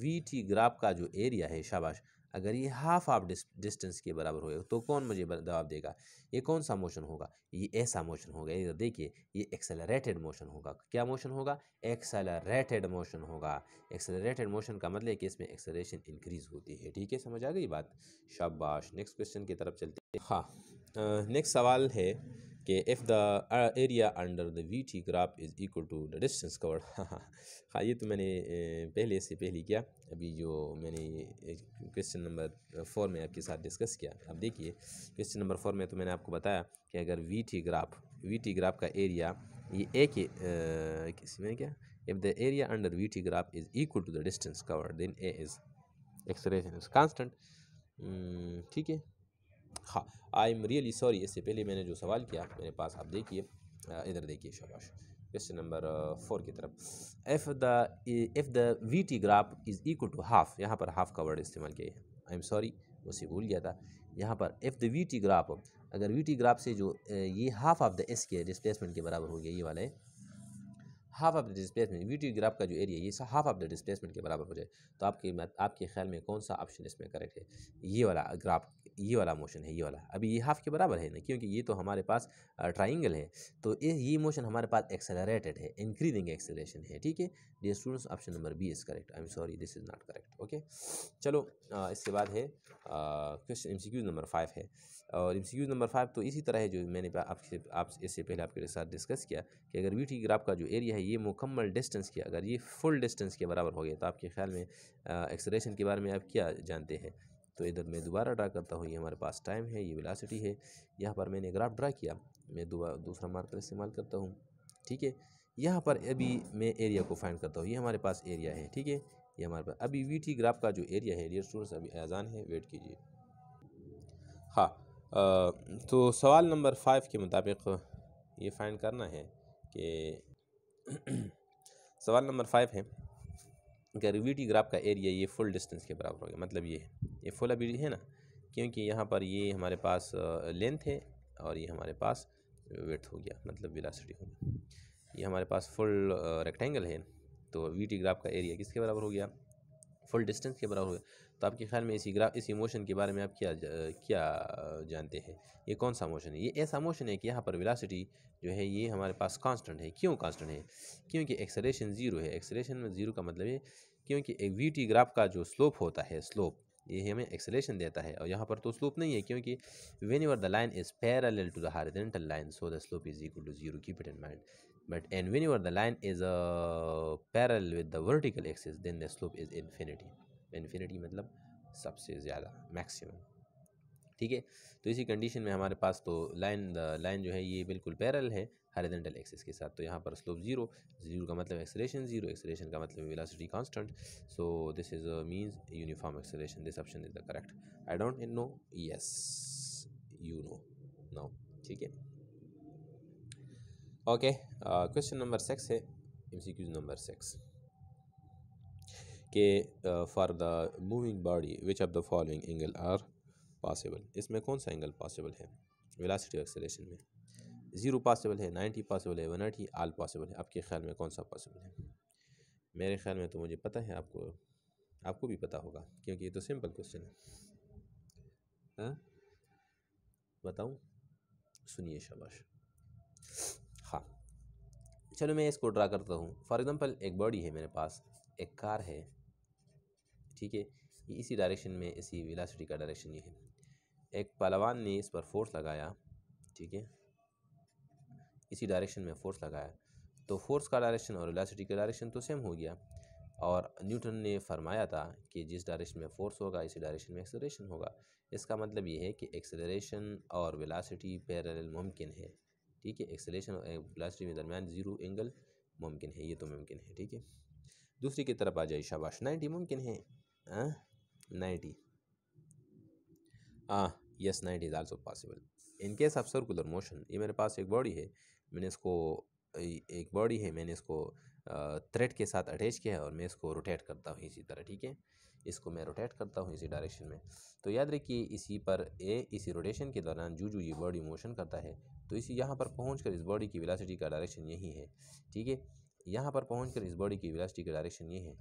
वी टी ग्राफ का जो एरिया है शाबाश अगर ये हाफ ऑफ डिस्टेंस के बराबर होगा तो कौन मुझे जवाब देगा ये कौन सा मोशन होगा ये ऐसा मोशन होगा ये देखिए ये एक्सेलरेटेड मोशन होगा क्या मोशन होगा एक्सेलरेटेड मोशन होगा एक्सेलरेटेड मोशन का मतलब कि इसमें एक्सेलरेशन इंक्रीज होती है ठीक है समझ आ गई बात शाबाश नेक्स्ट क्वेश्चन की तरफ चलते हाँ नेक्स्ट सवाल है कि if the area under the V T graph is equal to the distance covered हाँ ये तो मैंने पहले से पहले किया अभी जो मैंने क्वेश्चन नंबर फोर में आपके साथ डिस्कस किया अब देखिए क्वेश्चन नंबर फोर में तो मैंने आपको बताया कि अगर V T graph V T graph का एरिया ये ए के में क्या if the area under V T graph is equal to the distance covered then A is acceleration is constant ठीक है हाँ आई एम रियली सॉरी इससे पहले मैंने जो सवाल किया मेरे पास आप देखिए इधर देखिए शाबाश क्वेश्चन नंबर फोर की तरफ if the if the V T graph is equal to half यहाँ पर हाफ का वर्ड इस्तेमाल किया है आई एम सॉरी उसे भूल गया था यहाँ पर if the V T graph अगर वी टी ग्राफ से जो ये हाफ ऑफ द एस के डिस्प्लेसमेंट के बराबर हो गया ये वाला है half of the displacement V T graph का जो एरिया ये हाफ ऑफ द डिस्प्लेसमेंट के बराबर हो जाए तो आपके आपके ख्याल में कौन सा ऑप्शन इसमें करेक्ट है ये वाला ग्राफ ये वाला मोशन है ये वाला अभी ये हाफ़ के बराबर है ना क्योंकि ये तो हमारे पास ट्राइंगल है तो ये मोशन हमारे पास एक्सेलरेटेड है इंक्रीजिंग एक्सेलरेशन है ठीक है dear students option number B is correct I am sorry this is not correct okay चलो आ, इसके बाद है क्वेश्चन एम नंबर फाइव है और एम नंबर फाइव तो इसी तरह है जो मैंने आपसे आप इससे पहले आपके साथ डिस्कस किया कि अगर वी टी ग्राफ का जो एरिया है ये मुकम्मल डिस्टेंस किया अगर ये फुल डिस्टेंस के बराबर हो गया तो आपके ख्याल में एक्सलेशन के बारे में आप क्या जानते हैं तो इधर मैं दोबारा ड्रा करता हूँ ये हमारे पास टाइम है ये विलासिटी है यहाँ पर मैंने ग्राफ ड्रा किया मैं दूसरा मार्कर इस्तेमाल करता हूँ ठीक है यहाँ पर अभी मैं एरिया को फाइंड करता हूँ ये हमारे पास एरिया है ठीक है ये हमारे पास अभी वी ग्राफ का जो एरिया है डियर स्टूडेंट्स अभी आजान है वेट कीजिए हाँ आ, तो सवाल नंबर फाइव के मुताबिक ये फाइंड करना है कि सवाल नंबर फाइव है कि वी ग्राफ का एरिया ये फुल डिस्टेंस के बराबर हो गया मतलब ये है ये फुल अभी है ना क्योंकि यहाँ पर ये हमारे पास लेंथ है और ये हमारे पास वेथ हो गया मतलब विलासिटी हो गया ये हमारे पास फुल रेक्टेंगल है तो वी टी ग्राफ का एरिया किसके बराबर हो गया फुल डिस्टेंस के बराबर हो गया तो आपके ख्याल में इसी ग्राफ इसी मोशन के बारे में आप क्या जा, क्या जानते हैं ये कौन सा मोशन है ये ऐसा मोशन है कि यहाँ पर विलासिटी जो है ये हमारे पास कांस्टेंट है क्यों कांस्टेंट है क्योंकि एक्सलेशन ज़ीरो है एक्सलेशन में ज़ीरो का मतलब है क्योंकि एक वी टी ग्राफ का जो स्लोप होता है स्लोप ये हमें एक्सेलेशन देता है और यहाँ पर तो स्लोप नहीं है क्योंकि when you're the line is parallel to the horizontal line so the slope is equal to zero keep it in mind but and when you're the line is parallel with the vertical axis then the slope is infinity infinity मतलब सबसे ज़्यादा maximum ठीक है तो इसी condition में हमारे पास तो लाइन लाइन जो है ये बिल्कुल पैरल है हॉरिजेंटल एक्सिस के साथ तो यहाँ पर स्लोप जीरो जीरो का मतलब एक्सलेशन जीरो एक्सलेशन का मतलब velocity constant so this is means uniform acceleration this option is the correct I don't know yes you know no ठीक है ओके क्वेश्चन नंबर सिक्स है एमसीक्यूज नंबर सिक्स के for the moving body which of the following angle are possible इसमें कौन सा angle possible है velocity acceleration में zero possible है नाइन्टी पॉसिबल है वन एटी आल पॉसिबल है आपके ख्याल में कौन सा पॉसिबल है मेरे ख्याल में तो मुझे पता है आपको आपको भी पता होगा क्योंकि ये तो सिंपल क्वेश्चन है हाँ? बताऊँ सुनिए शाबाश हाँ चलो मैं इसको ड्रा करता हूँ फॉर एग्ज़ाम्पल एक बॉडी है मेरे पास एक कार है ठीक है ये इसी डायरेक्शन में इसी विलासिटी का डायरेक्शन ये है एक पहलवान ने इस पर फोर्स लगाया ठीक है इसी डायरेक्शन में फोर्स लगाया तो फोर्स का डायरेक्शन और वेलोसिटी का डायरेक्शन तो सेम हो गया और न्यूटन ने फरमाया था कि जिस डायरेक्शन में फोर्स होगा इसी डायरेक्शन में एक्सेलरेशन होगा इसका मतलब ये है कि एक्सेलरेशन और वेलोसिटी पैरेलल मुमकिन है ठीक है एक्सेलेशन और वेलोसिटी के दरमियान ज़ीरो एंगल मुमकिन है ये तो मुमकिन है ठीक है दूसरी की तरफ आ जाए शाबाश नाइन्टी मुमकिन है नाइन्टी हाँ yes ninety is also possible in case of circular motion ये मेरे पास एक बॉडी है मैंने इसको एक बॉडी है मैंने इसको थ्रेड के साथ अटैच किया है और मैं इसको रोटेट करता हूँ इसी तरह ठीक है इसको मैं रोटेट करता हूँ इसी डायरेक्शन में तो याद रखिए इसी पर ए इसी रोटेशन के दौरान जो जो ये बॉडी मोशन करता है तो इसी यहाँ पर पहुँच इस बॉडी की विलासिटी का डायरेक्शन यही है ठीक है यहाँ पर पहुँच इस बॉडी की विलासिटी का डायरेक्शन ये है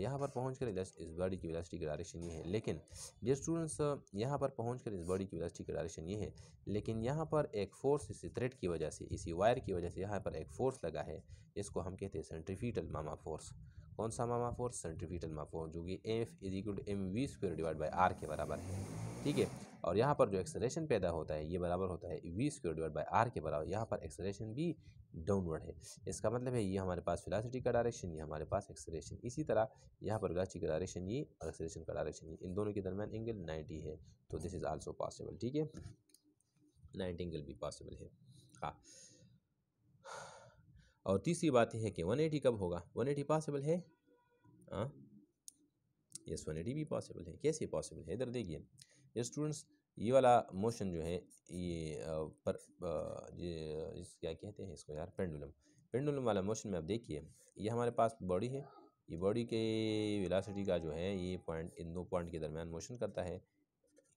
यहाँ पर पहुँच कर इस बॉडी की वेलासिटी का डायरेक्शन ये है लेकिन डियर स्टूडेंट्स यहाँ पर पहुँच कर इस बॉडी की वेलासिटी का डायरेक्शन ये है लेकिन यहाँ पर एक फोर्स इसी थ्रेड की वजह से इसी वायर की वजह से यहाँ पर एक फोर्स लगा है जिसको हम कहते हैं सेंट्रीफिटल मामा फोर्स कौन सा मामा फोर्स सेंट्रीफिटल मामा फोर्स जो कि F is equal to M V square divide by R के बराबर है ठीक है और यहाँ पर जो एक्सलेशन पैदा होता है ये बराबर होता है V square divide by R के बराबर यहाँ पर एक्सलेशन भी डाउनवर्ड है इसका मतलब है ये हमारे पास फिलासिटी का डायरेक्शन ये हमारे पास एक्सलेशन इसी तरह यहाँ पर गाची का डायरेक्शन ये और एक्सलेशन का डायरेक्शन ये इन दोनों के दरमियान एंगल नाइन्टी है तो दिस इज़ आल्सो पॉसिबल ठीक है नाइन्टी एंगल भी पॉसिबल है हाँ और तीसरी बात यह है कि वन एटी कब होगा वन एटी पॉसिबल है हाँ यस वन एटी भी पॉसिबल है कैसे पॉसिबल है इधर देखिए स्टूडेंट्स ये वाला मोशन जो है ये पर ये इस क्या कहते हैं इसको यार पेंडुलम पेंडुलम वाला मोशन में आप देखिए ये हमारे पास बॉडी है ये बॉडी के विलासिटी का जो है ये पॉइंट इन दो पॉइंट के दरमियान मोशन करता है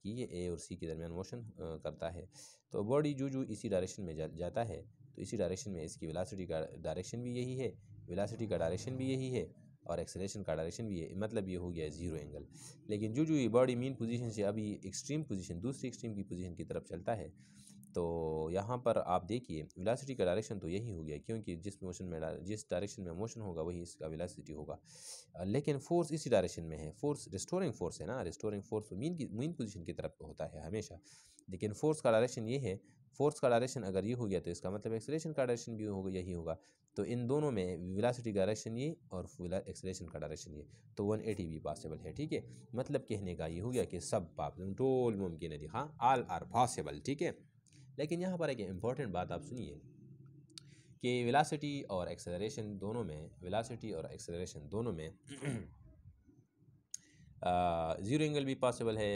कि ये ए और सी के दरमियान मोशन करता है तो बॉडी जो जो इसी डायरेक्शन में जा, जाता है तो इसी डायरेक्शन में इसकी विलासिटी का डायरेक्शन भी यही है विलासिटी का डायरेक्शन भी यही है और एक्सलेशन का डायरेक्शन भी है मतलब ये हो गया ज़ीरो एंगल लेकिन जो जो ये बॉडी मेन पोजीशन से अभी एक्सट्रीम पोजीशन दूसरी एक्सट्रीम की पोजीशन की तरफ चलता है तो यहाँ पर आप देखिए विलासिटी का डायरेक्शन तो यही हो गया क्योंकि जिस मोशन में जिस डायरेक्शन में मोशन होगा वही इसका विलासिटी होगा लेकिन फोर्स इसी डायरेक्शन में है फोर्स रिस्टोरिंग फोर्स है ना रिस्टोरिंग फोर्स मीन की मीन पोजिशन की तरफ होता है हमेशा लेकिन फोर्स का डायरेक्शन ये है फोर्स का डायरेक्शन अगर ये हो गया तो इसका मतलब एक्सलेशन का डायरेक्शन भी होगा यही होगा तो इन दोनों में विलासिटी का डायरेक्शन ये और एक्सलेशन का डायरेक्शन ये तो वन एटी भी पॉसिबल है ठीक है मतलब कहने का ये हो गया कि सब पाप टोल मुमकिन है हाँ आल आर पॉसिबल ठीक है लेकिन यहाँ पर एक इम्पॉर्टेंट बात आप सुनिए कि विलासिटी और एक्सलेशन दोनों में विलासिटी और एक्सलेशन दोनों में ज़ीरो एंगल भी पॉसिबल है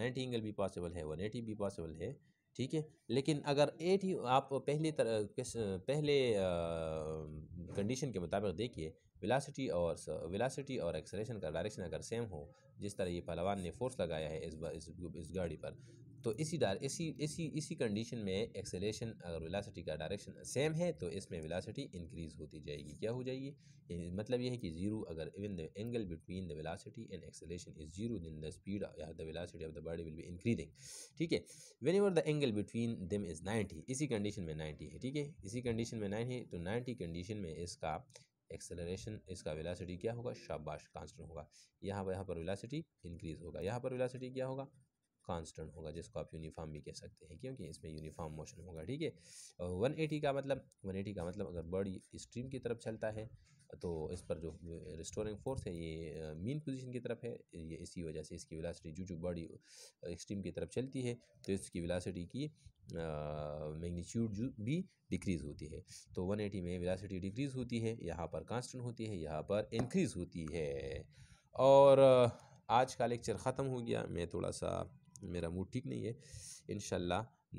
नाइन्टी एंगल भी पॉसिबल है वन एटी भी पॉसिबल है ठीक है लेकिन अगर एट ही आप पहले तर, किस पहले कंडीशन के मुताबिक देखिए विलासिटी और वेलासिटी और एक्सलेशन का डायरेक्शन अगर सेम हो जिस तरह ये पहलवान ने फोर्स लगाया है इस इस, इस गाड़ी पर तो इसी डार इसी इसी इसी कंडीशन में एक्सेलेशन अगर विलासिटी का डायरेक्शन सेम है तो इसमें वेलासिटी इंक्रीज़ होती जाएगी क्या हो जाएगी मतलब यह है कि ज़ीरो अगर even the angle between the velocity and acceleration is zero then the speed the velocity of the body will be increasing ठीक है whenever the angle between them is ninety इसी कंडीशन में ninety है ठीक है इसी condition में nine है तो नाइन्टी कंडीशन में इसका एक्सेलरेशन इसका वेलासिटी क्या होगा शाबाश कांस्टेंट होगा यहाँ पर यहाँ पर विलासिटी इंक्रीज़ होगा यहाँ पर विलासिटी क्या होगा कांस्टेंट होगा जिसको आप यूनिफॉर्म भी कह सकते हैं क्योंकि इसमें यूनिफॉर्म मोशन होगा ठीक है वन एटी का मतलब वन एटी का मतलब अगर बर्ड स्ट्रीम की तरफ चलता है तो इस पर जो रिस्टोरिंग फोर्स है ये मीन पोजीशन की तरफ है ये इसी वजह से इसकी विलासिटी जो जो बॉडी एक्सट्रीम की तरफ चलती है तो इसकी विलासिटी की मैग्नीट्यूड भी डिक्रीज़ होती है तो 180 में विलासिटी डिक्रीज़ होती है यहाँ पर कांस्टेंट होती है यहाँ पर इंक्रीज़ होती है और आज का लेक्चर ख़त्म हो गया मैं थोड़ा सा मेरा मूड ठीक नहीं है इन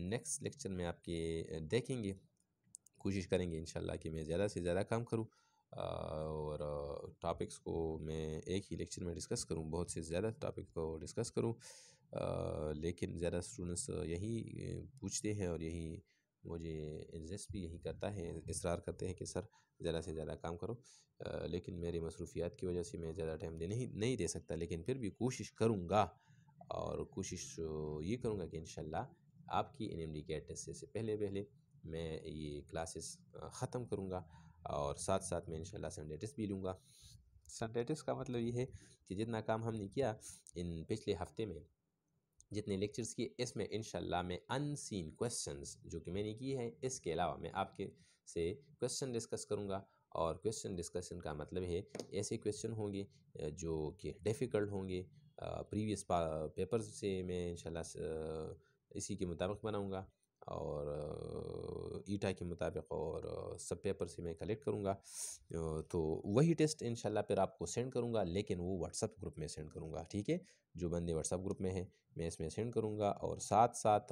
नेक्स्ट लेक्चर में आपके देखेंगे कोशिश करेंगे इन कि मैं ज़्यादा से ज़्यादा काम करूँ और टॉपिक्स को मैं एक ही लेक्चर में डिस्कस करूं बहुत से ज़्यादा टॉपिक को डिस्कस करूं लेकिन ज़्यादा स्टूडेंट्स यही पूछते हैं और यही मुझे एग्जस्ट भी यही करता है इसरार करते हैं कि सर ज़्यादा से ज़्यादा काम करो लेकिन मेरी मसरूफियात की वजह से मैं ज़्यादा टाइम दे नहीं नहीं दे सकता लेकिन फिर भी कोशिश करूँगा और कोशिश ये करूँगा कि इन आपकी एन के एड्रेस से पहले पहले मैं ये क्लासेस ख़त्म करूँगा और साथ साथ मैं इन संडे टेस्ट भी लूँगा संडे का मतलब ये है कि जितना काम हमने किया इन पिछले हफ्ते में जितने लेक्चर्स किए इसमें इन मैं अनसीन क्वेश्चंस जो कि मैंने किए हैं इसके अलावा मैं आपके से क्वेश्चन डिस्कस करूँगा और क्वेश्चन डिस्कशन का मतलब है ऐसे क्वेश्चन होंगे जो कि डिफ़िकल्ट होंगे प्रीवियस पेपर से मैं इंशाल्लाह इसी के मुताबिक बनाऊँगा और ईटा के मुताबिक और सब पेपर से मैं कलेक्ट करूंगा तो वही टेस्ट इंशाल्लाह फिर आपको सेंड करूँगा लेकिन वो व्हाट्सअप ग्रुप में सेंड करूँगा ठीक है जो बंदे व्हाट्सअप ग्रुप में हैं मैं इसमें सेंड करूँगा और साथ साथ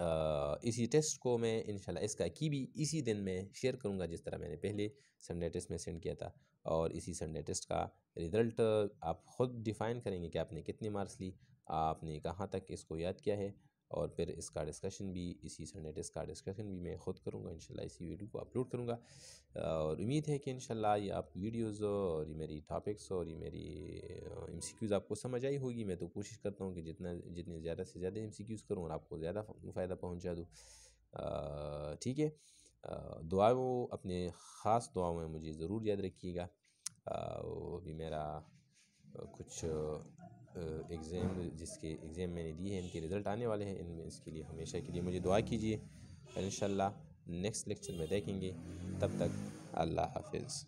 इसी टेस्ट को मैं इन इसका की भी इसी दिन में शेयर करूँगा जिस तरह मैंने पहले संडे टेस्ट में सेंड किया था और इसी संडे टेस्ट का रिज़ल्ट आप ख़ुद डिफ़ाइन करेंगे कि आपने कितने मार्क्स ली आपने कहाँ तक इसको याद किया है और फिर इसका डिस्कशन भी इसी संडे इसका डिस्कशन भी मैं ख़ुद करूँगा इन इसी वीडियो को अपलोड करूँगा और उम्मीद है कि इन ये आप वीडियोज़ और ये मेरी टॉपिक्स और ये मेरी एम आपको समझ आई होगी मैं तो कोशिश करता हूँ कि जितना जितने ज़्यादा से ज़्यादा एम करूँ और आपको ज़्यादा फ़ायदा पहुँचा दूँ ठीक है दुआओं अपने ख़ास दुआओं में मुझे ज़रूर याद रखिएगा वो भी मेरा कुछ एग्ज़ाम जिसके एग्ज़ाम मैंने दिए हैं इनके रिज़ल्ट आने वाले हैं इनमें इसके लिए हमेशा के लिए मुझे दुआ कीजिए इन नेक्स्ट लेक्चर में देखेंगे तब तक अल्लाह हाफिज़